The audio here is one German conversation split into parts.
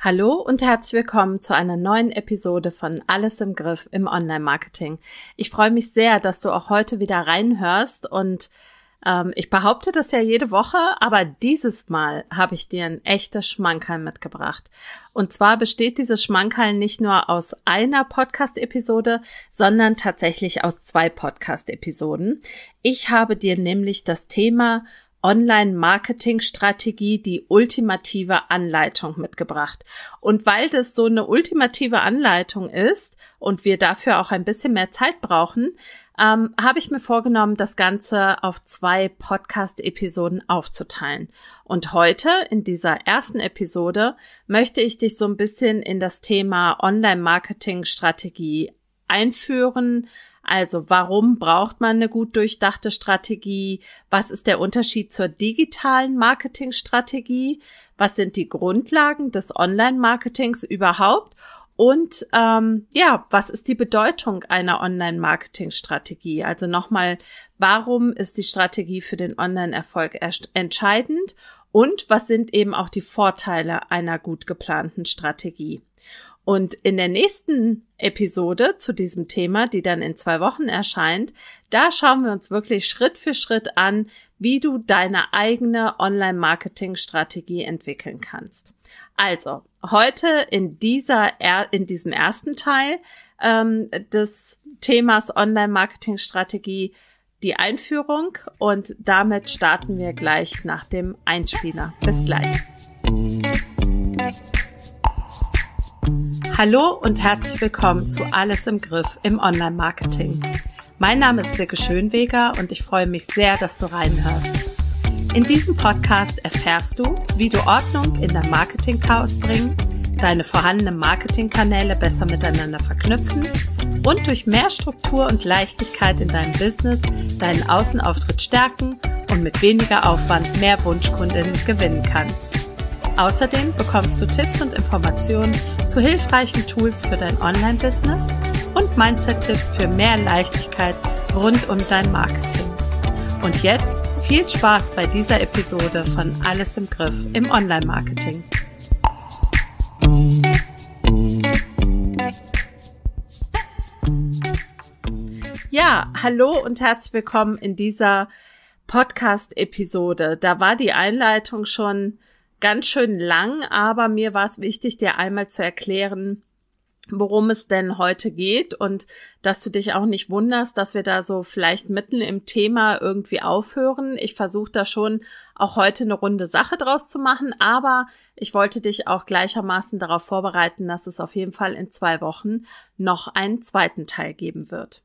Hallo und herzlich willkommen zu einer neuen Episode von Alles im Griff im Online-Marketing. Ich freue mich sehr, dass du auch heute wieder reinhörst und ähm, ich behaupte das ja jede Woche, aber dieses Mal habe ich dir ein echtes Schmankerl mitgebracht. Und zwar besteht dieses Schmankerl nicht nur aus einer Podcast-Episode, sondern tatsächlich aus zwei Podcast-Episoden. Ich habe dir nämlich das Thema Online-Marketing-Strategie die ultimative Anleitung mitgebracht. Und weil das so eine ultimative Anleitung ist und wir dafür auch ein bisschen mehr Zeit brauchen, ähm, habe ich mir vorgenommen, das Ganze auf zwei Podcast-Episoden aufzuteilen. Und heute, in dieser ersten Episode, möchte ich dich so ein bisschen in das Thema Online-Marketing-Strategie einführen, also warum braucht man eine gut durchdachte Strategie? Was ist der Unterschied zur digitalen Marketingstrategie? Was sind die Grundlagen des Online-Marketings überhaupt? Und ähm, ja, was ist die Bedeutung einer Online-Marketing-Strategie? Also nochmal, warum ist die Strategie für den Online-Erfolg entscheidend? Und was sind eben auch die Vorteile einer gut geplanten Strategie? Und in der nächsten Episode zu diesem Thema, die dann in zwei Wochen erscheint, da schauen wir uns wirklich Schritt für Schritt an, wie du deine eigene Online-Marketing-Strategie entwickeln kannst. Also, heute in dieser, in diesem ersten Teil ähm, des Themas Online-Marketing-Strategie die Einführung und damit starten wir gleich nach dem Einspieler. Bis gleich. Hallo und herzlich willkommen zu Alles im Griff im Online-Marketing. Mein Name ist Silke Schönweger und ich freue mich sehr, dass du reinhörst. In diesem Podcast erfährst du, wie du Ordnung in dein Marketing-Chaos bringen, deine vorhandenen Marketingkanäle besser miteinander verknüpfen und durch mehr Struktur und Leichtigkeit in deinem Business deinen Außenauftritt stärken und mit weniger Aufwand mehr Wunschkundinnen gewinnen kannst. Außerdem bekommst du Tipps und Informationen zu hilfreichen Tools für dein Online-Business und Mindset-Tipps für mehr Leichtigkeit rund um dein Marketing. Und jetzt viel Spaß bei dieser Episode von Alles im Griff im Online-Marketing. Ja, hallo und herzlich willkommen in dieser Podcast-Episode. Da war die Einleitung schon ganz schön lang, aber mir war es wichtig, dir einmal zu erklären, worum es denn heute geht und dass du dich auch nicht wunderst, dass wir da so vielleicht mitten im Thema irgendwie aufhören. Ich versuche da schon auch heute eine runde Sache draus zu machen, aber ich wollte dich auch gleichermaßen darauf vorbereiten, dass es auf jeden Fall in zwei Wochen noch einen zweiten Teil geben wird.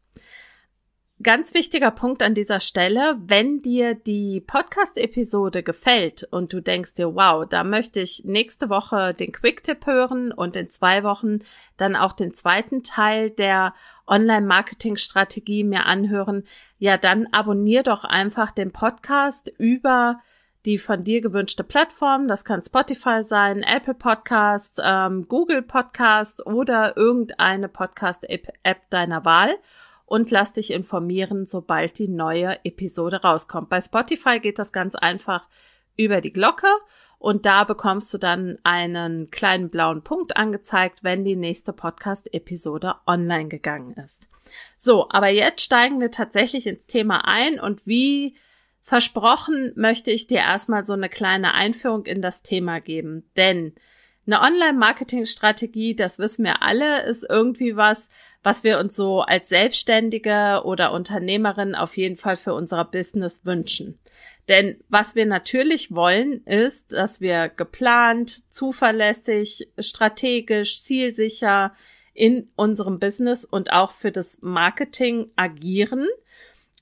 Ganz wichtiger Punkt an dieser Stelle, wenn dir die Podcast-Episode gefällt und du denkst dir, wow, da möchte ich nächste Woche den Quick-Tipp hören und in zwei Wochen dann auch den zweiten Teil der Online-Marketing-Strategie mir anhören, ja, dann abonnier doch einfach den Podcast über die von dir gewünschte Plattform. Das kann Spotify sein, Apple Podcast, ähm, Google Podcast oder irgendeine Podcast-App deiner Wahl und lass dich informieren, sobald die neue Episode rauskommt. Bei Spotify geht das ganz einfach über die Glocke und da bekommst du dann einen kleinen blauen Punkt angezeigt, wenn die nächste Podcast-Episode online gegangen ist. So, aber jetzt steigen wir tatsächlich ins Thema ein und wie versprochen möchte ich dir erstmal so eine kleine Einführung in das Thema geben, denn eine Online-Marketing-Strategie, das wissen wir alle, ist irgendwie was, was wir uns so als Selbstständige oder Unternehmerin auf jeden Fall für unser Business wünschen. Denn was wir natürlich wollen, ist, dass wir geplant, zuverlässig, strategisch, zielsicher in unserem Business und auch für das Marketing agieren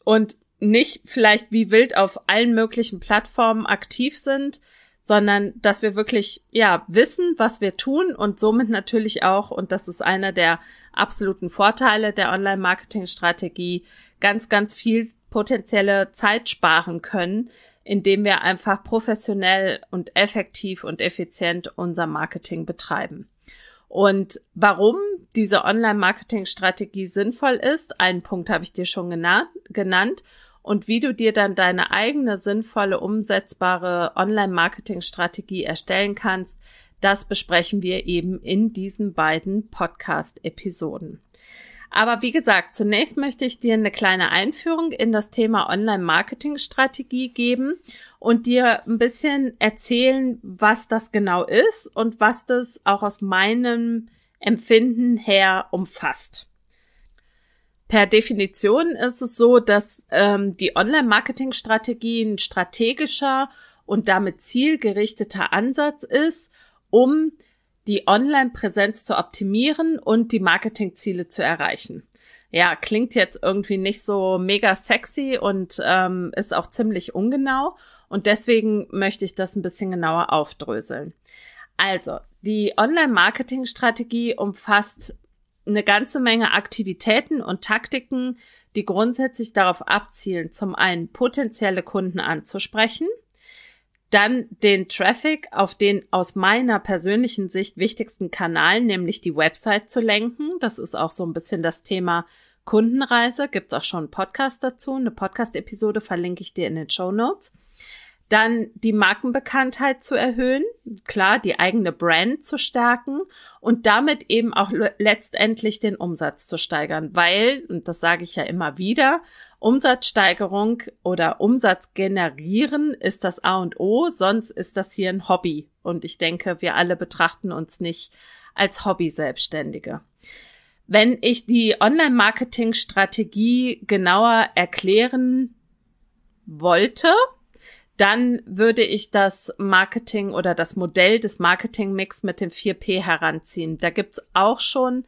und nicht vielleicht wie wild auf allen möglichen Plattformen aktiv sind, sondern dass wir wirklich, ja, wissen, was wir tun und somit natürlich auch, und das ist einer der absoluten Vorteile der Online-Marketing-Strategie, ganz, ganz viel potenzielle Zeit sparen können, indem wir einfach professionell und effektiv und effizient unser Marketing betreiben. Und warum diese Online-Marketing-Strategie sinnvoll ist, einen Punkt habe ich dir schon genannt und wie du dir dann deine eigene sinnvolle, umsetzbare Online-Marketing-Strategie erstellen kannst, das besprechen wir eben in diesen beiden Podcast-Episoden. Aber wie gesagt, zunächst möchte ich dir eine kleine Einführung in das Thema Online-Marketing-Strategie geben und dir ein bisschen erzählen, was das genau ist und was das auch aus meinem Empfinden her umfasst. Per Definition ist es so, dass ähm, die Online-Marketing-Strategie ein strategischer und damit zielgerichteter Ansatz ist, um die Online-Präsenz zu optimieren und die Marketingziele zu erreichen. Ja, klingt jetzt irgendwie nicht so mega sexy und ähm, ist auch ziemlich ungenau. Und deswegen möchte ich das ein bisschen genauer aufdröseln. Also, die Online-Marketing-Strategie umfasst eine ganze Menge Aktivitäten und Taktiken, die grundsätzlich darauf abzielen, zum einen potenzielle Kunden anzusprechen, dann den Traffic auf den aus meiner persönlichen Sicht wichtigsten Kanal, nämlich die Website zu lenken. Das ist auch so ein bisschen das Thema Kundenreise. Gibt's auch schon einen Podcast dazu. Eine Podcast-Episode verlinke ich dir in den Show Notes dann die Markenbekanntheit zu erhöhen, klar, die eigene Brand zu stärken und damit eben auch letztendlich den Umsatz zu steigern, weil, und das sage ich ja immer wieder, Umsatzsteigerung oder Umsatz generieren ist das A und O, sonst ist das hier ein Hobby. Und ich denke, wir alle betrachten uns nicht als Hobby-Selbstständige. Wenn ich die Online-Marketing-Strategie genauer erklären wollte, dann würde ich das Marketing oder das Modell des Marketing-Mix mit dem 4P heranziehen. Da gibt's auch schon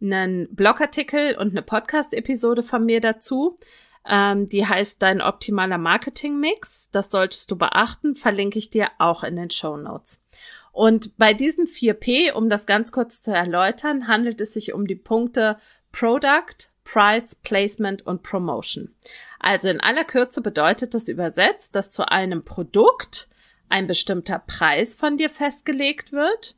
einen Blogartikel und eine Podcast-Episode von mir dazu. Ähm, die heißt Dein optimaler Marketing-Mix. Das solltest du beachten, verlinke ich dir auch in den Show Notes. Und bei diesen 4P, um das ganz kurz zu erläutern, handelt es sich um die Punkte Product, Price, Placement und Promotion. Also in aller Kürze bedeutet das übersetzt, dass zu einem Produkt ein bestimmter Preis von dir festgelegt wird.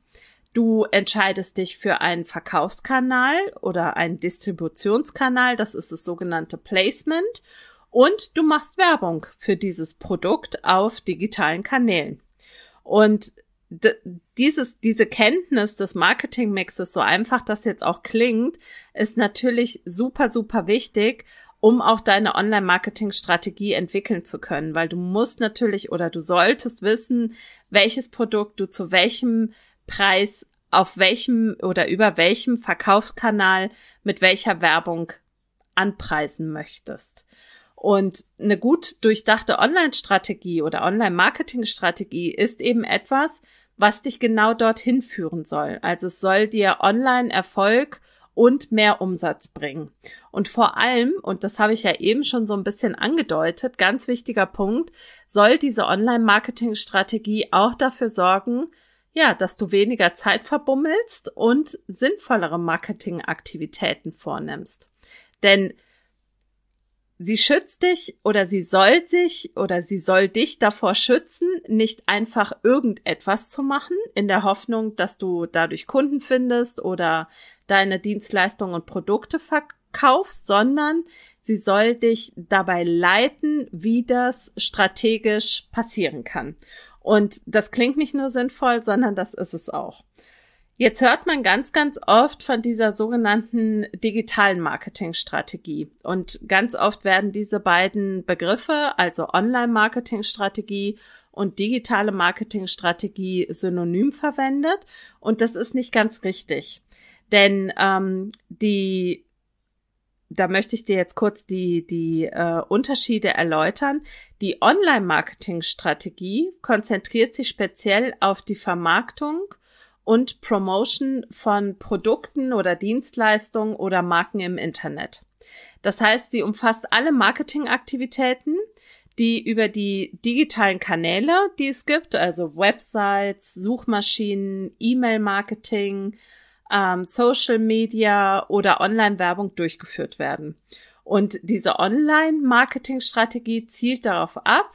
Du entscheidest dich für einen Verkaufskanal oder einen Distributionskanal, das ist das sogenannte Placement, und du machst Werbung für dieses Produkt auf digitalen Kanälen. Und dieses, diese Kenntnis des Marketingmixes, so einfach das jetzt auch klingt, ist natürlich super, super wichtig, um auch deine Online-Marketing-Strategie entwickeln zu können, weil du musst natürlich oder du solltest wissen, welches Produkt du zu welchem Preis auf welchem oder über welchem Verkaufskanal mit welcher Werbung anpreisen möchtest. Und eine gut durchdachte Online-Strategie oder Online-Marketing-Strategie ist eben etwas, was dich genau dorthin führen soll. Also es soll dir Online-Erfolg und mehr Umsatz bringen. Und vor allem, und das habe ich ja eben schon so ein bisschen angedeutet, ganz wichtiger Punkt, soll diese Online-Marketing-Strategie auch dafür sorgen, ja, dass du weniger Zeit verbummelst und sinnvollere Marketingaktivitäten vornimmst. Denn sie schützt dich oder sie soll sich oder sie soll dich davor schützen, nicht einfach irgendetwas zu machen, in der Hoffnung, dass du dadurch Kunden findest oder deine Dienstleistungen und Produkte verkaufst, sondern sie soll dich dabei leiten, wie das strategisch passieren kann. Und das klingt nicht nur sinnvoll, sondern das ist es auch. Jetzt hört man ganz, ganz oft von dieser sogenannten digitalen Marketingstrategie. Und ganz oft werden diese beiden Begriffe, also Online-Marketingstrategie und digitale Marketingstrategie synonym verwendet. Und das ist nicht ganz richtig. Denn ähm, die, da möchte ich dir jetzt kurz die, die äh, Unterschiede erläutern. Die Online-Marketing-Strategie konzentriert sich speziell auf die Vermarktung und Promotion von Produkten oder Dienstleistungen oder Marken im Internet. Das heißt, sie umfasst alle Marketingaktivitäten, die über die digitalen Kanäle, die es gibt, also Websites, Suchmaschinen, E-Mail-Marketing, ähm, Social Media oder Online-Werbung durchgeführt werden. Und diese Online-Marketing-Strategie zielt darauf ab,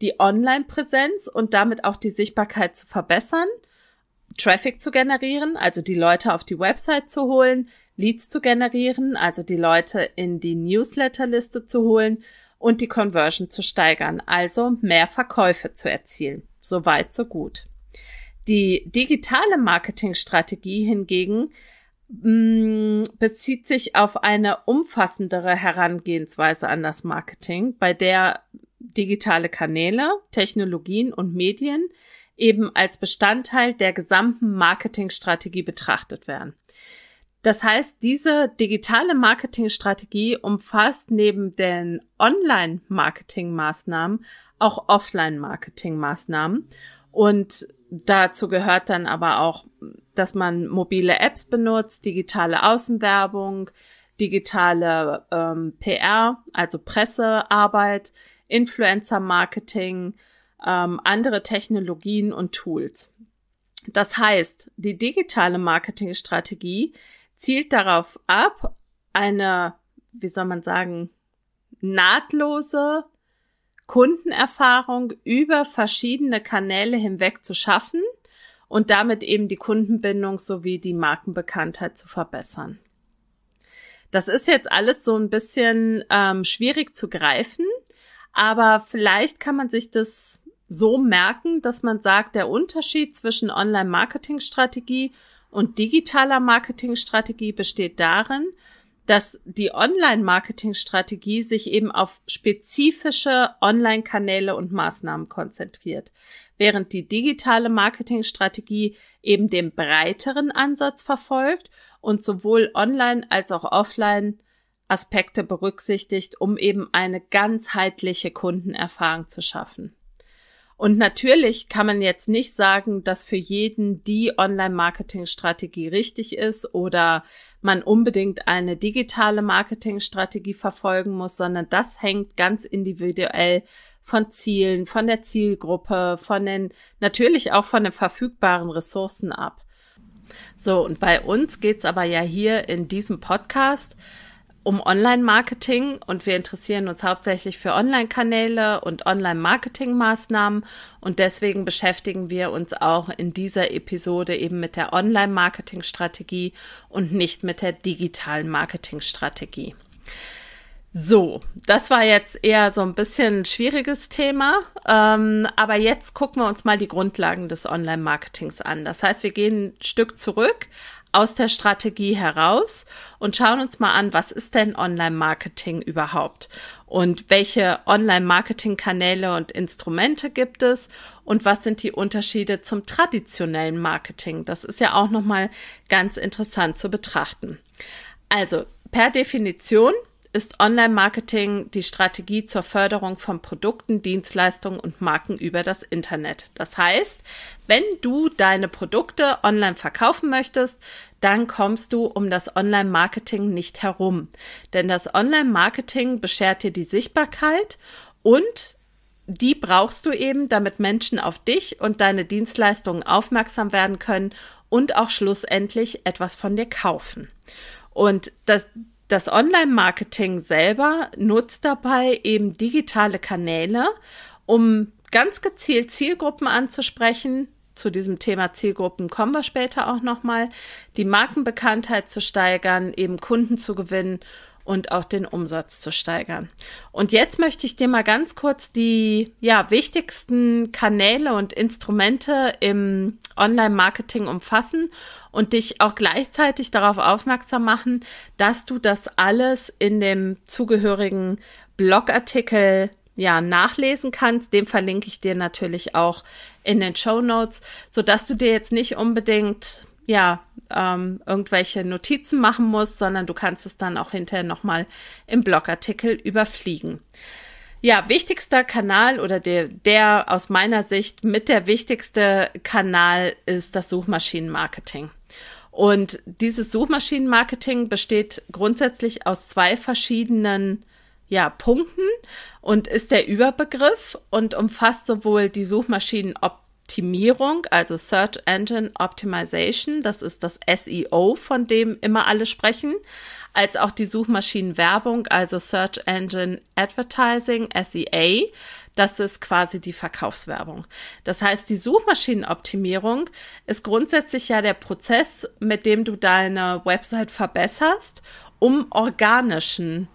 die Online-Präsenz und damit auch die Sichtbarkeit zu verbessern, Traffic zu generieren, also die Leute auf die Website zu holen, Leads zu generieren, also die Leute in die Newsletterliste zu holen und die Conversion zu steigern, also mehr Verkäufe zu erzielen. Soweit, so gut. Die digitale Marketingstrategie hingegen mh, mm, bezieht sich auf eine umfassendere Herangehensweise an das Marketing, bei der digitale Kanäle, Technologien und Medien eben als Bestandteil der gesamten Marketingstrategie betrachtet werden. Das heißt, diese digitale Marketingstrategie umfasst neben den Online-Marketing-Maßnahmen auch Offline-Marketing-Maßnahmen und dazu gehört dann aber auch, dass man mobile Apps benutzt, digitale Außenwerbung, digitale ähm, PR, also Pressearbeit, Influencer-Marketing, ähm, andere Technologien und Tools. Das heißt, die digitale Marketingstrategie zielt darauf ab, eine, wie soll man sagen, nahtlose Kundenerfahrung über verschiedene Kanäle hinweg zu schaffen und damit eben die Kundenbindung sowie die Markenbekanntheit zu verbessern. Das ist jetzt alles so ein bisschen ähm, schwierig zu greifen, aber vielleicht kann man sich das so merken, dass man sagt, der Unterschied zwischen Online-Marketing-Strategie und digitaler Marketingstrategie besteht darin, dass die Online-Marketing-Strategie sich eben auf spezifische Online-Kanäle und Maßnahmen konzentriert, während die digitale Marketing-Strategie eben den breiteren Ansatz verfolgt und sowohl online als auch offline Aspekte berücksichtigt, um eben eine ganzheitliche Kundenerfahrung zu schaffen. Und natürlich kann man jetzt nicht sagen, dass für jeden die Online-Marketing-Strategie richtig ist oder man unbedingt eine digitale Marketing-Strategie verfolgen muss, sondern das hängt ganz individuell von Zielen, von der Zielgruppe, von den, natürlich auch von den verfügbaren Ressourcen ab. So, und bei uns geht's aber ja hier in diesem Podcast um Online-Marketing und wir interessieren uns hauptsächlich für Online-Kanäle und Online-Marketing-Maßnahmen und deswegen beschäftigen wir uns auch in dieser Episode eben mit der Online-Marketing-Strategie und nicht mit der digitalen Marketing-Strategie. So, das war jetzt eher so ein bisschen ein schwieriges Thema, ähm, aber jetzt gucken wir uns mal die Grundlagen des Online-Marketings an. Das heißt, wir gehen ein Stück zurück, aus der Strategie heraus und schauen uns mal an, was ist denn Online-Marketing überhaupt und welche Online-Marketing-Kanäle und Instrumente gibt es und was sind die Unterschiede zum traditionellen Marketing. Das ist ja auch nochmal ganz interessant zu betrachten. Also per Definition ist Online-Marketing die Strategie zur Förderung von Produkten, Dienstleistungen und Marken über das Internet. Das heißt, wenn du deine Produkte online verkaufen möchtest, dann kommst du um das Online-Marketing nicht herum. Denn das Online-Marketing beschert dir die Sichtbarkeit und die brauchst du eben, damit Menschen auf dich und deine Dienstleistungen aufmerksam werden können und auch schlussendlich etwas von dir kaufen. Und das, das Online-Marketing selber nutzt dabei eben digitale Kanäle, um ganz gezielt Zielgruppen anzusprechen, zu diesem Thema Zielgruppen kommen wir später auch nochmal, die Markenbekanntheit zu steigern, eben Kunden zu gewinnen und auch den Umsatz zu steigern. Und jetzt möchte ich dir mal ganz kurz die ja, wichtigsten Kanäle und Instrumente im Online-Marketing umfassen und dich auch gleichzeitig darauf aufmerksam machen, dass du das alles in dem zugehörigen Blogartikel ja, nachlesen kannst. Den verlinke ich dir natürlich auch in den Show Notes, sodass du dir jetzt nicht unbedingt ja, ähm, irgendwelche Notizen machen musst, sondern du kannst es dann auch hinterher nochmal im Blogartikel überfliegen. Ja, wichtigster Kanal oder der, der aus meiner Sicht mit der wichtigste Kanal ist das Suchmaschinenmarketing. Und dieses Suchmaschinenmarketing besteht grundsätzlich aus zwei verschiedenen ja, Punkten und ist der Überbegriff und umfasst sowohl die Suchmaschinenoptimierung, also Search Engine Optimization, das ist das SEO, von dem immer alle sprechen, als auch die Suchmaschinenwerbung, also Search Engine Advertising, SEA. Das ist quasi die Verkaufswerbung. Das heißt, die Suchmaschinenoptimierung ist grundsätzlich ja der Prozess, mit dem du deine Website verbesserst, um organischen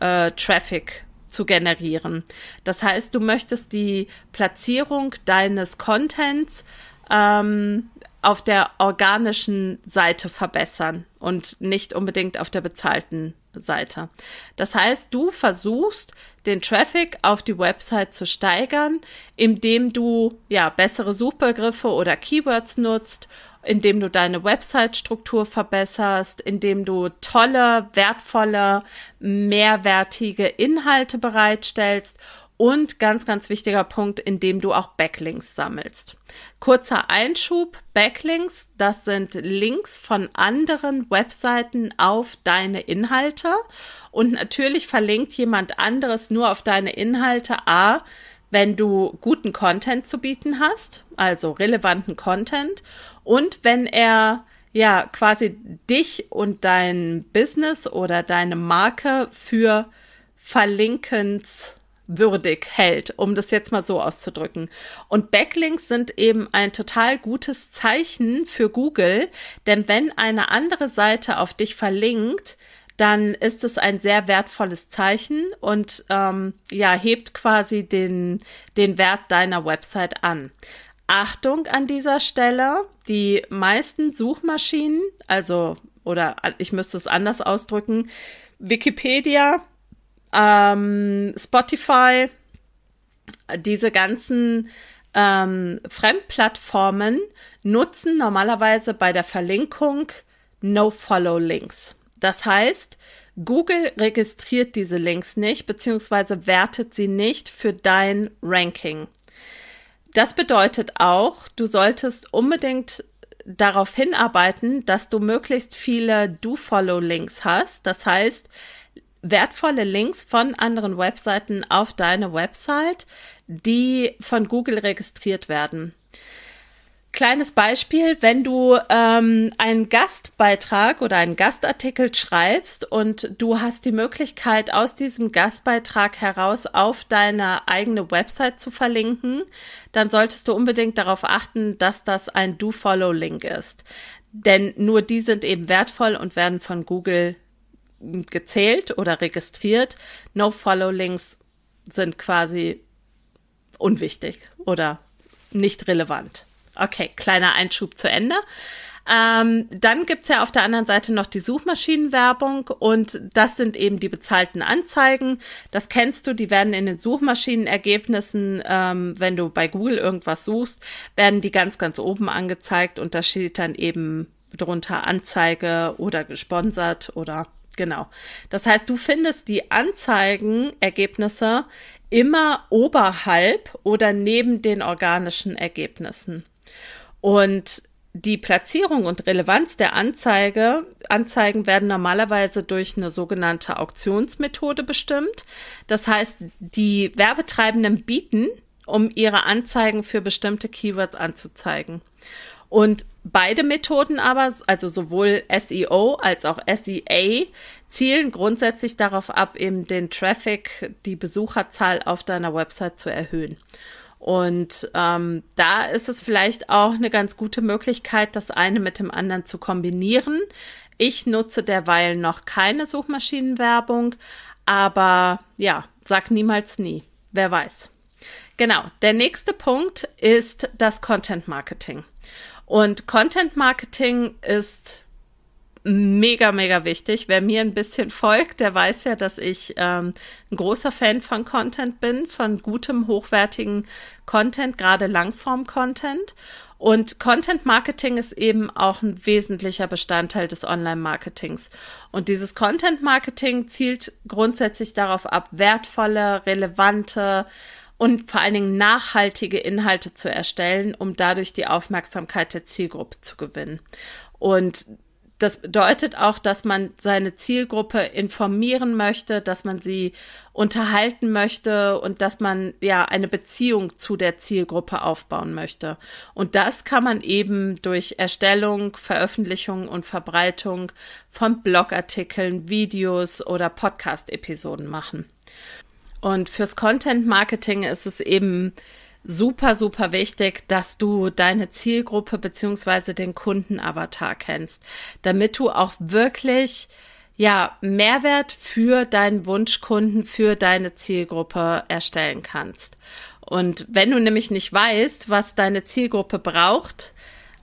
äh, Traffic zu generieren. Das heißt, du möchtest die Platzierung deines Contents ähm, auf der organischen Seite verbessern und nicht unbedingt auf der bezahlten Seite. Das heißt, du versuchst, den Traffic auf die Website zu steigern, indem du ja bessere Suchbegriffe oder Keywords nutzt indem du deine Website-Struktur verbesserst, indem du tolle, wertvolle, mehrwertige Inhalte bereitstellst und ganz, ganz wichtiger Punkt, indem du auch Backlinks sammelst. Kurzer Einschub, Backlinks, das sind Links von anderen Webseiten auf deine Inhalte. Und natürlich verlinkt jemand anderes nur auf deine Inhalte A, wenn du guten Content zu bieten hast, also relevanten Content und wenn er ja quasi dich und dein Business oder deine Marke für verlinkenswürdig hält, um das jetzt mal so auszudrücken. Und Backlinks sind eben ein total gutes Zeichen für Google, denn wenn eine andere Seite auf dich verlinkt, dann ist es ein sehr wertvolles Zeichen und ähm, ja hebt quasi den den Wert deiner Website an. Achtung an dieser Stelle, die meisten Suchmaschinen, also oder ich müsste es anders ausdrücken, Wikipedia, ähm, Spotify, diese ganzen ähm, Fremdplattformen nutzen normalerweise bei der Verlinkung No-Follow-Links. Das heißt, Google registriert diese Links nicht, beziehungsweise wertet sie nicht für dein Ranking. Das bedeutet auch, du solltest unbedingt darauf hinarbeiten, dass du möglichst viele Do-Follow-Links hast. Das heißt, wertvolle Links von anderen Webseiten auf deine Website, die von Google registriert werden kleines Beispiel, wenn du ähm, einen Gastbeitrag oder einen Gastartikel schreibst und du hast die Möglichkeit, aus diesem Gastbeitrag heraus auf deine eigene Website zu verlinken, dann solltest du unbedingt darauf achten, dass das ein Do-Follow-Link ist. Denn nur die sind eben wertvoll und werden von Google hm, gezählt oder registriert. No-Follow-Links sind quasi unwichtig oder nicht relevant. Okay, kleiner Einschub zu Ende. Ähm, dann gibt's ja auf der anderen Seite noch die Suchmaschinenwerbung und das sind eben die bezahlten Anzeigen. Das kennst du, die werden in den Suchmaschinenergebnissen, ähm, wenn du bei Google irgendwas suchst, werden die ganz, ganz oben angezeigt und da steht dann eben drunter Anzeige oder gesponsert oder genau. Das heißt, du findest die Anzeigenergebnisse immer oberhalb oder neben den organischen Ergebnissen. Und die Platzierung und Relevanz der Anzeige, Anzeigen werden normalerweise durch eine sogenannte Auktionsmethode bestimmt. Das heißt, die Werbetreibenden bieten, um ihre Anzeigen für bestimmte Keywords anzuzeigen. Und beide Methoden aber, also sowohl SEO als auch SEA, zielen grundsätzlich darauf ab, eben den Traffic, die Besucherzahl auf deiner Website zu erhöhen. Und ähm, da ist es vielleicht auch eine ganz gute Möglichkeit, das eine mit dem anderen zu kombinieren. Ich nutze derweil noch keine Suchmaschinenwerbung, aber ja, sag niemals nie. Wer weiß. Genau, der nächste Punkt ist das Content Marketing. Und Content Marketing ist mega, mega wichtig. Wer mir ein bisschen folgt, der weiß ja, dass ich ähm, ein großer Fan von Content bin, von gutem, hochwertigen Content, gerade Langform-Content. Und Content Marketing ist eben auch ein wesentlicher Bestandteil des Online-Marketings. Und dieses Content Marketing zielt grundsätzlich darauf ab, wertvolle, relevante und vor allen Dingen nachhaltige Inhalte zu erstellen, um dadurch die Aufmerksamkeit der Zielgruppe zu gewinnen. Und das bedeutet auch, dass man seine Zielgruppe informieren möchte, dass man sie unterhalten möchte und dass man ja eine Beziehung zu der Zielgruppe aufbauen möchte. Und das kann man eben durch Erstellung, Veröffentlichung und Verbreitung von Blogartikeln, Videos oder Podcast-Episoden machen. Und fürs Content Marketing ist es eben super, super wichtig, dass du deine Zielgruppe beziehungsweise den Kundenavatar kennst, damit du auch wirklich ja, Mehrwert für deinen Wunschkunden, für deine Zielgruppe erstellen kannst. Und wenn du nämlich nicht weißt, was deine Zielgruppe braucht,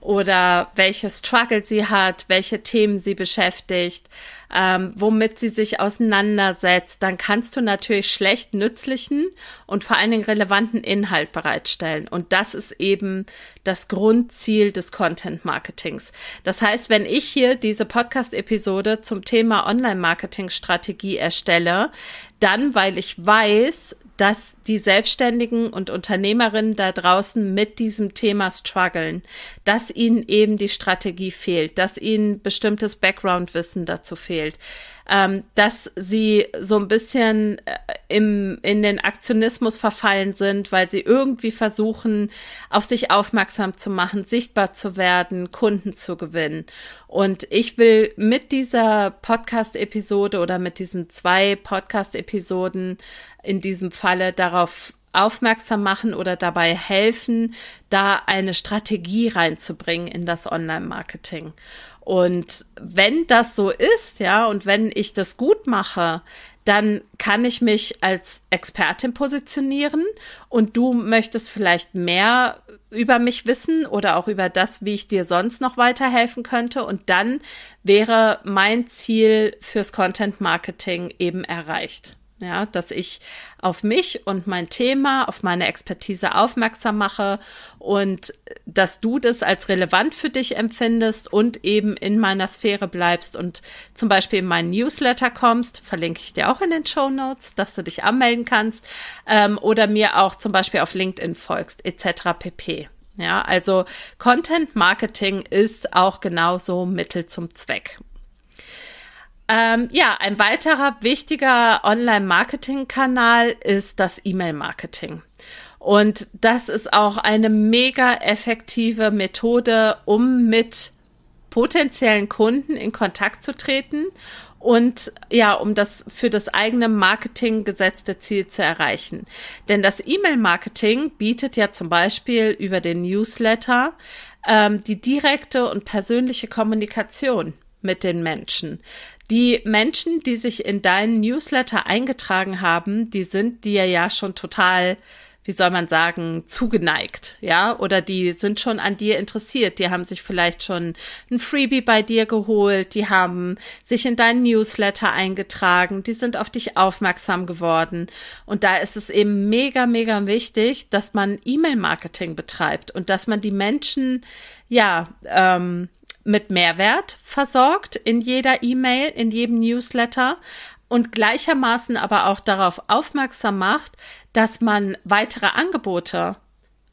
oder welche Struggle sie hat, welche Themen sie beschäftigt, ähm, womit sie sich auseinandersetzt, dann kannst du natürlich schlecht nützlichen und vor allen Dingen relevanten Inhalt bereitstellen. Und das ist eben das Grundziel des Content Marketings. Das heißt, wenn ich hier diese Podcast-Episode zum Thema Online-Marketing-Strategie erstelle, dann, weil ich weiß, dass die Selbstständigen und Unternehmerinnen da draußen mit diesem Thema strugglen, dass ihnen eben die Strategie fehlt, dass ihnen bestimmtes Background-Wissen dazu fehlt, ähm, dass sie so ein bisschen äh, im, in den Aktionismus verfallen sind, weil sie irgendwie versuchen, auf sich aufmerksam zu machen, sichtbar zu werden, Kunden zu gewinnen. Und ich will mit dieser Podcast-Episode oder mit diesen zwei Podcast-Episoden in diesem Falle darauf aufmerksam machen oder dabei helfen, da eine Strategie reinzubringen in das Online-Marketing. Und wenn das so ist, ja, und wenn ich das gut mache, dann kann ich mich als Expertin positionieren und du möchtest vielleicht mehr über mich wissen oder auch über das, wie ich dir sonst noch weiterhelfen könnte. Und dann wäre mein Ziel fürs Content Marketing eben erreicht. Ja, dass ich auf mich und mein Thema, auf meine Expertise aufmerksam mache und dass du das als relevant für dich empfindest und eben in meiner Sphäre bleibst und zum Beispiel in meinen Newsletter kommst, verlinke ich dir auch in den Show Notes, dass du dich anmelden kannst ähm, oder mir auch zum Beispiel auf LinkedIn folgst etc. pp. Ja, also Content Marketing ist auch genauso Mittel zum Zweck. Ähm, ja, ein weiterer wichtiger Online-Marketing-Kanal ist das E-Mail-Marketing. Und das ist auch eine mega effektive Methode, um mit potenziellen Kunden in Kontakt zu treten und ja, um das für das eigene Marketing gesetzte Ziel zu erreichen. Denn das E-Mail-Marketing bietet ja zum Beispiel über den Newsletter ähm, die direkte und persönliche Kommunikation mit den Menschen. Die Menschen, die sich in deinen Newsletter eingetragen haben, die sind dir ja schon total, wie soll man sagen, zugeneigt, ja? Oder die sind schon an dir interessiert. Die haben sich vielleicht schon ein Freebie bei dir geholt. Die haben sich in deinen Newsletter eingetragen. Die sind auf dich aufmerksam geworden. Und da ist es eben mega, mega wichtig, dass man E-Mail-Marketing betreibt und dass man die Menschen, ja, ähm, mit Mehrwert versorgt in jeder E-Mail, in jedem Newsletter und gleichermaßen aber auch darauf aufmerksam macht, dass man weitere Angebote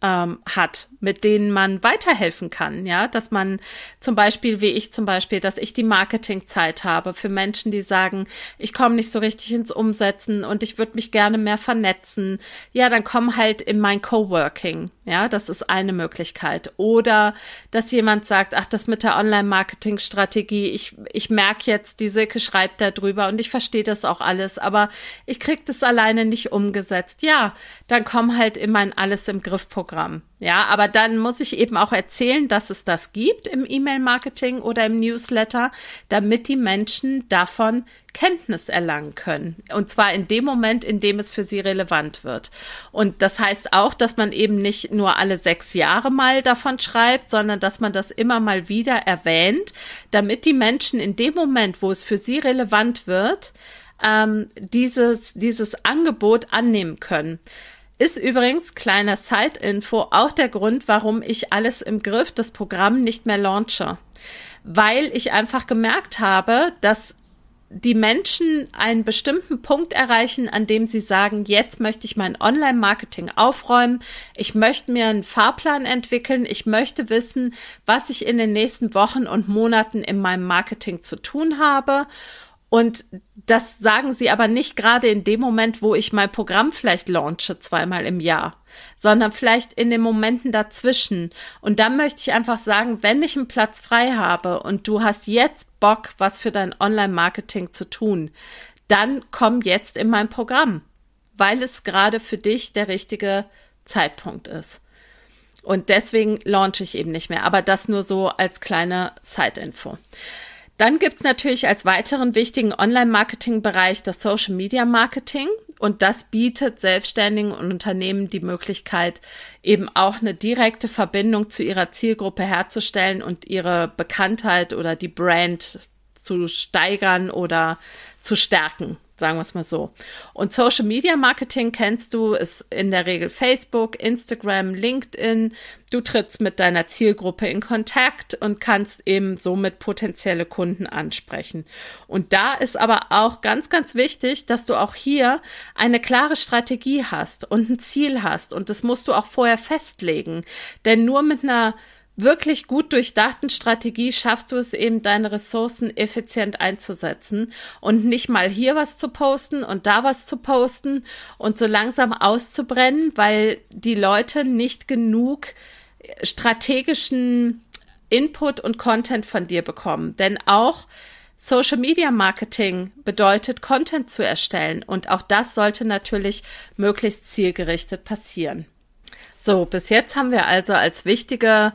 ähm, hat, mit denen man weiterhelfen kann, ja, dass man zum Beispiel, wie ich zum Beispiel, dass ich die Marketingzeit habe für Menschen, die sagen, ich komme nicht so richtig ins Umsetzen und ich würde mich gerne mehr vernetzen. Ja, dann komm halt in mein Coworking, ja, das ist eine Möglichkeit. Oder dass jemand sagt, ach, das mit der Online-Marketing-Strategie, ich, ich merke jetzt, die Silke schreibt da drüber und ich verstehe das auch alles, aber ich krieg das alleine nicht umgesetzt. Ja, dann komm halt in mein Alles im Griff-Programm Programm. Ja, aber dann muss ich eben auch erzählen, dass es das gibt im E-Mail-Marketing oder im Newsletter, damit die Menschen davon Kenntnis erlangen können. Und zwar in dem Moment, in dem es für sie relevant wird. Und das heißt auch, dass man eben nicht nur alle sechs Jahre mal davon schreibt, sondern dass man das immer mal wieder erwähnt, damit die Menschen in dem Moment, wo es für sie relevant wird, ähm, dieses, dieses Angebot annehmen können. Ist übrigens, kleiner Side-Info, auch der Grund, warum ich alles im Griff, das Programm nicht mehr launche. Weil ich einfach gemerkt habe, dass die Menschen einen bestimmten Punkt erreichen, an dem sie sagen, jetzt möchte ich mein Online-Marketing aufräumen, ich möchte mir einen Fahrplan entwickeln, ich möchte wissen, was ich in den nächsten Wochen und Monaten in meinem Marketing zu tun habe. Und das sagen sie aber nicht gerade in dem Moment, wo ich mein Programm vielleicht launche zweimal im Jahr, sondern vielleicht in den Momenten dazwischen. Und dann möchte ich einfach sagen, wenn ich einen Platz frei habe und du hast jetzt Bock, was für dein Online-Marketing zu tun, dann komm jetzt in mein Programm, weil es gerade für dich der richtige Zeitpunkt ist. Und deswegen launche ich eben nicht mehr. Aber das nur so als kleine Side-Info. Dann gibt's natürlich als weiteren wichtigen Online-Marketing-Bereich das Social Media Marketing. Und das bietet Selbstständigen und Unternehmen die Möglichkeit, eben auch eine direkte Verbindung zu ihrer Zielgruppe herzustellen und ihre Bekanntheit oder die Brand zu steigern oder zu stärken. Sagen wir es mal so. Und Social Media Marketing kennst du, ist in der Regel Facebook, Instagram, LinkedIn. Du trittst mit deiner Zielgruppe in Kontakt und kannst eben somit potenzielle Kunden ansprechen. Und da ist aber auch ganz, ganz wichtig, dass du auch hier eine klare Strategie hast und ein Ziel hast. Und das musst du auch vorher festlegen. Denn nur mit einer wirklich gut durchdachten Strategie schaffst du es eben, deine Ressourcen effizient einzusetzen und nicht mal hier was zu posten und da was zu posten und so langsam auszubrennen, weil die Leute nicht genug äh, strategischen Input und Content von dir bekommen. Denn auch Social Media Marketing bedeutet, Content zu erstellen. Und auch das sollte natürlich möglichst zielgerichtet passieren. So, bis jetzt haben wir also als wichtige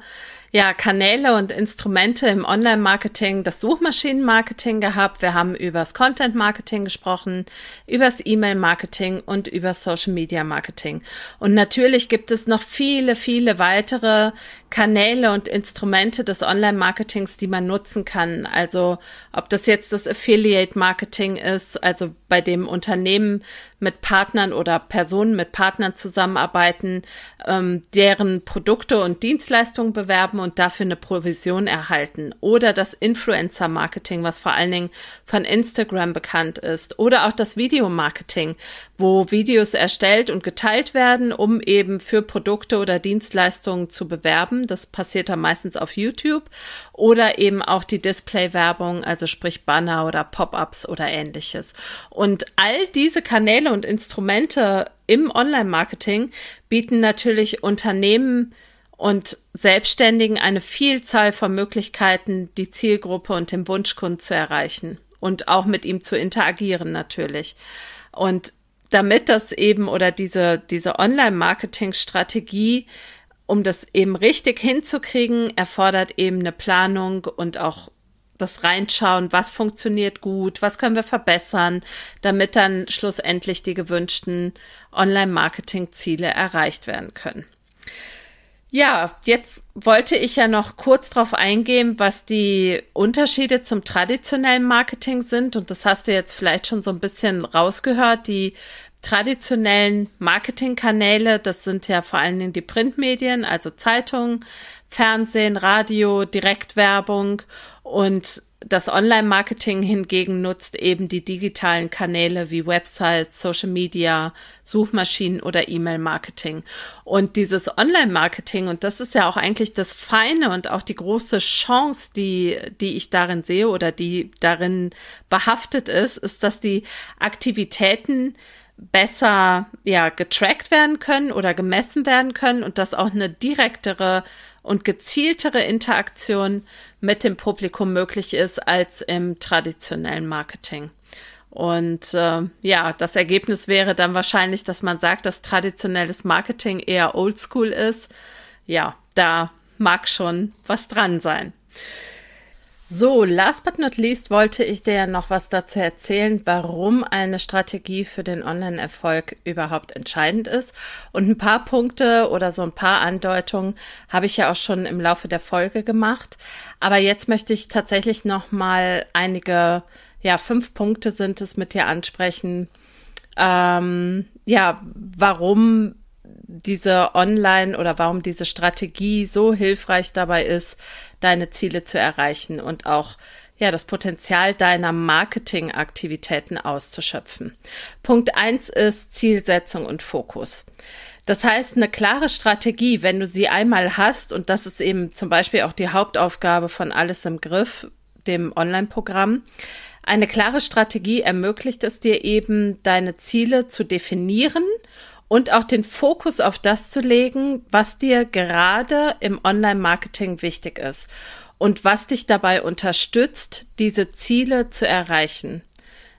ja, Kanäle und Instrumente im Online-Marketing, das Suchmaschinen-Marketing gehabt. Wir haben übers Content-Marketing gesprochen, übers E-Mail-Marketing und über Social-Media-Marketing. Und natürlich gibt es noch viele, viele weitere Kanäle und Instrumente des Online-Marketings, die man nutzen kann. Also ob das jetzt das Affiliate-Marketing ist, also bei dem Unternehmen mit Partnern oder Personen mit Partnern zusammenarbeiten, ähm, deren Produkte und Dienstleistungen bewerben und dafür eine Provision erhalten. Oder das Influencer-Marketing, was vor allen Dingen von Instagram bekannt ist. Oder auch das Videomarketing, wo Videos erstellt und geteilt werden, um eben für Produkte oder Dienstleistungen zu bewerben haben. Das passiert dann meistens auf YouTube oder eben auch die Display-Werbung, also sprich Banner oder Pop-ups oder ähnliches. Und all diese Kanäle und Instrumente im Online-Marketing bieten natürlich Unternehmen und Selbstständigen eine Vielzahl von Möglichkeiten, die Zielgruppe und den Wunschkunden zu erreichen und auch mit ihm zu interagieren natürlich. Und damit das eben oder diese, diese Online-Marketing-Strategie um das eben richtig hinzukriegen, erfordert eben eine Planung und auch das Reinschauen, was funktioniert gut, was können wir verbessern, damit dann schlussendlich die gewünschten Online-Marketing-Ziele erreicht werden können. Ja, jetzt wollte ich ja noch kurz darauf eingehen, was die Unterschiede zum traditionellen Marketing sind. Und das hast du jetzt vielleicht schon so ein bisschen rausgehört. Die traditionellen Marketingkanäle, das sind ja vor allen Dingen die Printmedien, also Zeitungen, Fernsehen, Radio, Direktwerbung und das Online-Marketing hingegen nutzt eben die digitalen Kanäle wie Websites, Social Media, Suchmaschinen oder E-Mail-Marketing. Und dieses Online-Marketing, und das ist ja auch eigentlich das Feine und auch die große Chance, die, die ich darin sehe oder die darin behaftet ist, ist, dass die Aktivitäten besser ja getrackt werden können oder gemessen werden können und dass auch eine direktere und gezieltere Interaktion mit dem Publikum möglich ist als im traditionellen Marketing. Und äh, ja, das Ergebnis wäre dann wahrscheinlich, dass man sagt, dass traditionelles Marketing eher oldschool ist. Ja, da mag schon was dran sein. So, last but not least wollte ich dir ja noch was dazu erzählen, warum eine Strategie für den Online-Erfolg überhaupt entscheidend ist. Und ein paar Punkte oder so ein paar Andeutungen habe ich ja auch schon im Laufe der Folge gemacht. Aber jetzt möchte ich tatsächlich nochmal einige, ja, fünf Punkte sind es mit dir ansprechen. Ähm, ja, warum diese Online oder warum diese Strategie so hilfreich dabei ist, deine Ziele zu erreichen und auch ja, das Potenzial deiner Marketingaktivitäten auszuschöpfen. Punkt eins ist Zielsetzung und Fokus. Das heißt, eine klare Strategie, wenn du sie einmal hast, und das ist eben zum Beispiel auch die Hauptaufgabe von Alles im Griff, dem Online-Programm, eine klare Strategie ermöglicht es dir eben, deine Ziele zu definieren und auch den Fokus auf das zu legen, was dir gerade im Online-Marketing wichtig ist und was dich dabei unterstützt, diese Ziele zu erreichen.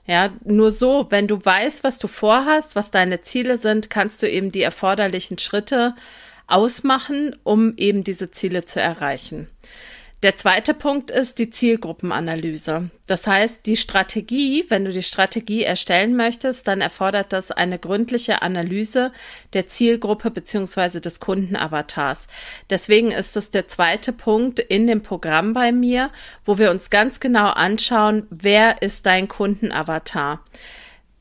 Ja, nur so, wenn du weißt, was du vorhast, was deine Ziele sind, kannst du eben die erforderlichen Schritte ausmachen, um eben diese Ziele zu erreichen. Der zweite Punkt ist die Zielgruppenanalyse. Das heißt, die Strategie, wenn du die Strategie erstellen möchtest, dann erfordert das eine gründliche Analyse der Zielgruppe beziehungsweise des Kundenavatars. Deswegen ist das der zweite Punkt in dem Programm bei mir, wo wir uns ganz genau anschauen, wer ist dein Kundenavatar.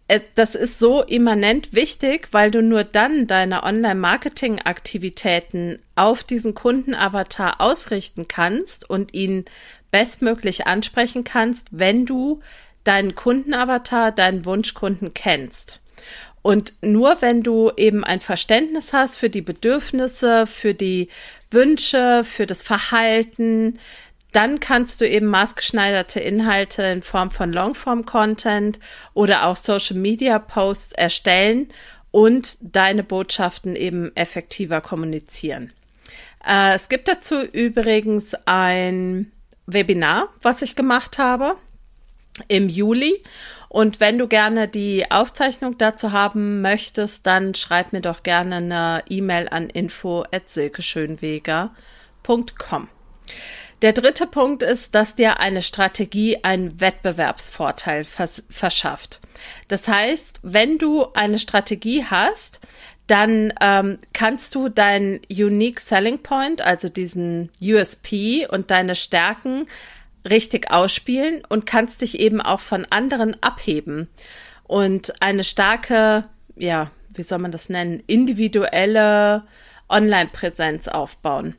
Äh, das ist so immanent wichtig, weil du nur dann deine Online-Marketing-Aktivitäten auf diesen Kundenavatar ausrichten kannst und ihn bestmöglich ansprechen kannst, wenn du deinen Kundenavatar, deinen Wunschkunden kennst. Und nur wenn du eben ein Verständnis hast für die Bedürfnisse, für die Wünsche, für das Verhalten, dann kannst du eben maßgeschneiderte Inhalte in Form von Longform-Content oder auch Social-Media-Posts erstellen und deine Botschaften eben effektiver kommunizieren. Äh, es gibt dazu übrigens ein Webinar, was ich gemacht habe im Juli. Und wenn du gerne die Aufzeichnung dazu haben möchtest, dann schreib mir doch gerne eine E-Mail an info@silkeschönweger.com. Der dritte Punkt ist, dass dir eine Strategie einen Wettbewerbsvorteil vers verschafft. Das heißt, wenn du eine Strategie hast, dann ähm, kannst du deinen Unique Selling Point, also diesen USP und deine Stärken richtig ausspielen und kannst dich eben auch von anderen abheben. Und eine starke, ja, wie soll man das nennen, individuelle Online-Präsenz aufbauen.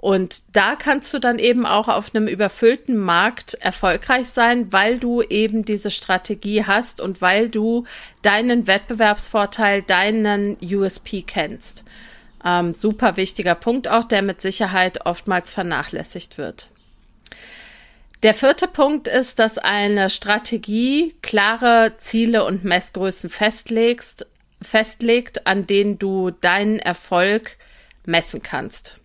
Und da kannst du dann eben auch auf einem überfüllten Markt erfolgreich sein, weil du eben diese Strategie hast und weil du deinen Wettbewerbsvorteil, deinen USP kennst. Ähm, super wichtiger Punkt auch, der mit Sicherheit oftmals vernachlässigt wird. Der vierte Punkt ist, dass eine Strategie klare Ziele und Messgrößen festlegst, festlegt, an denen du deinen Erfolg messen kannst.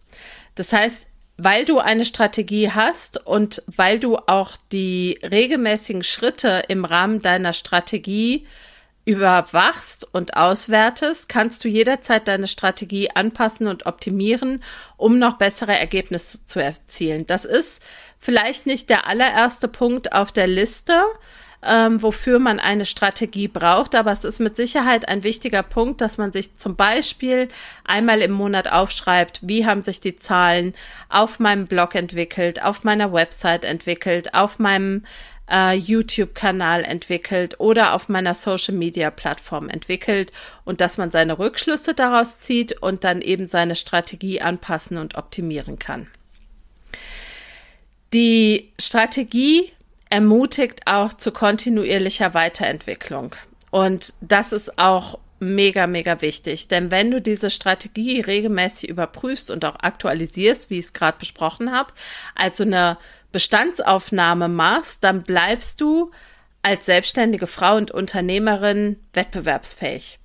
Das heißt, weil du eine Strategie hast und weil du auch die regelmäßigen Schritte im Rahmen deiner Strategie überwachst und auswertest, kannst du jederzeit deine Strategie anpassen und optimieren, um noch bessere Ergebnisse zu erzielen. Das ist vielleicht nicht der allererste Punkt auf der Liste, ähm, wofür man eine Strategie braucht. Aber es ist mit Sicherheit ein wichtiger Punkt, dass man sich zum Beispiel einmal im Monat aufschreibt, wie haben sich die Zahlen auf meinem Blog entwickelt, auf meiner Website entwickelt, auf meinem äh, YouTube-Kanal entwickelt oder auf meiner Social-Media-Plattform entwickelt und dass man seine Rückschlüsse daraus zieht und dann eben seine Strategie anpassen und optimieren kann. Die Strategie ermutigt auch zu kontinuierlicher Weiterentwicklung. Und das ist auch mega, mega wichtig. Denn wenn du diese Strategie regelmäßig überprüfst und auch aktualisierst, wie ich es gerade besprochen habe, also eine Bestandsaufnahme machst, dann bleibst du als selbstständige Frau und Unternehmerin wettbewerbsfähig.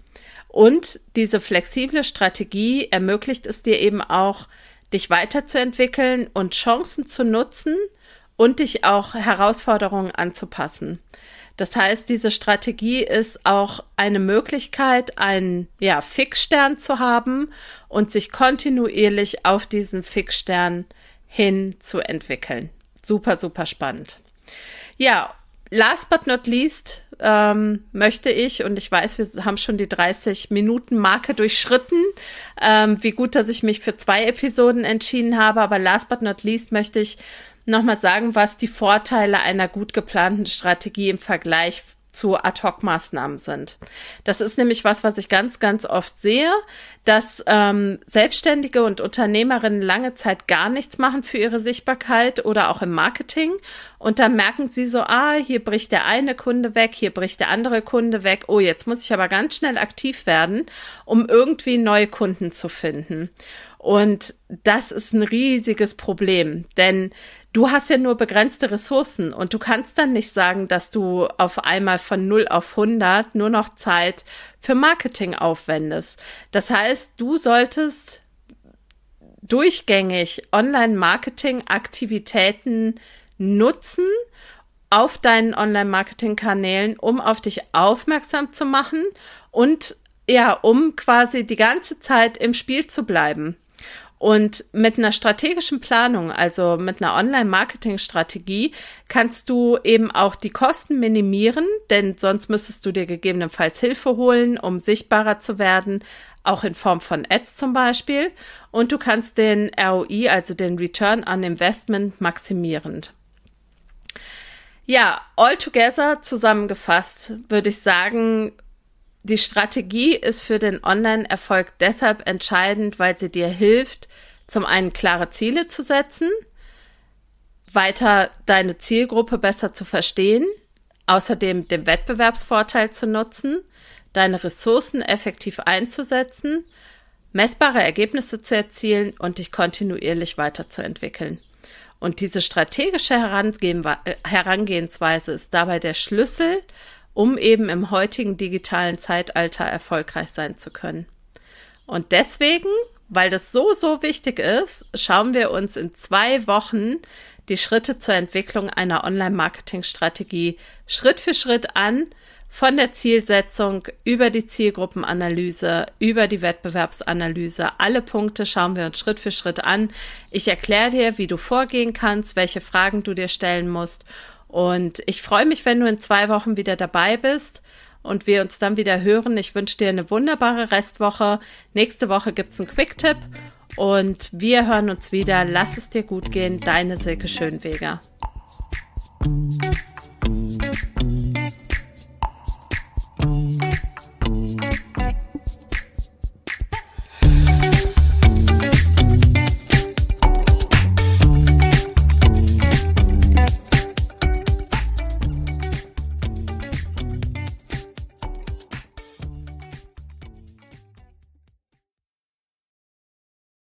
Und diese flexible Strategie ermöglicht es dir eben auch, dich weiterzuentwickeln und Chancen zu nutzen, und dich auch Herausforderungen anzupassen. Das heißt, diese Strategie ist auch eine Möglichkeit, einen ja, Fixstern zu haben und sich kontinuierlich auf diesen Fixstern hin zu entwickeln. Super, super spannend. Ja, last but not least ähm, möchte ich, und ich weiß, wir haben schon die 30-Minuten-Marke durchschritten, ähm, wie gut, dass ich mich für zwei Episoden entschieden habe, aber last but not least möchte ich nochmal sagen, was die Vorteile einer gut geplanten Strategie im Vergleich zu Ad-Hoc-Maßnahmen sind. Das ist nämlich was, was ich ganz, ganz oft sehe, dass ähm, Selbstständige und Unternehmerinnen lange Zeit gar nichts machen für ihre Sichtbarkeit oder auch im Marketing. Und dann merken sie so, ah, hier bricht der eine Kunde weg, hier bricht der andere Kunde weg. Oh, jetzt muss ich aber ganz schnell aktiv werden, um irgendwie neue Kunden zu finden. Und das ist ein riesiges Problem, denn du hast ja nur begrenzte Ressourcen und du kannst dann nicht sagen, dass du auf einmal von 0 auf 100 nur noch Zeit für Marketing aufwendest. Das heißt, du solltest durchgängig Online-Marketing-Aktivitäten nutzen auf deinen Online-Marketing-Kanälen, um auf dich aufmerksam zu machen und ja, um quasi die ganze Zeit im Spiel zu bleiben. Und mit einer strategischen Planung, also mit einer Online-Marketing-Strategie, kannst du eben auch die Kosten minimieren, denn sonst müsstest du dir gegebenenfalls Hilfe holen, um sichtbarer zu werden, auch in Form von Ads zum Beispiel. Und du kannst den ROI, also den Return on Investment, maximieren. Ja, all together zusammengefasst würde ich sagen, die Strategie ist für den Online-Erfolg deshalb entscheidend, weil sie dir hilft, zum einen klare Ziele zu setzen, weiter deine Zielgruppe besser zu verstehen, außerdem den Wettbewerbsvorteil zu nutzen, deine Ressourcen effektiv einzusetzen, messbare Ergebnisse zu erzielen und dich kontinuierlich weiterzuentwickeln. Und diese strategische Herangehensweise ist dabei der Schlüssel, um eben im heutigen digitalen Zeitalter erfolgreich sein zu können. Und deswegen, weil das so, so wichtig ist, schauen wir uns in zwei Wochen die Schritte zur Entwicklung einer Online-Marketing-Strategie Schritt für Schritt an, von der Zielsetzung über die Zielgruppenanalyse, über die Wettbewerbsanalyse. Alle Punkte schauen wir uns Schritt für Schritt an. Ich erkläre dir, wie du vorgehen kannst, welche Fragen du dir stellen musst und ich freue mich, wenn du in zwei Wochen wieder dabei bist und wir uns dann wieder hören. Ich wünsche dir eine wunderbare Restwoche. Nächste Woche gibt es einen Quick-Tipp und wir hören uns wieder. Lass es dir gut gehen, deine Silke Schönweger.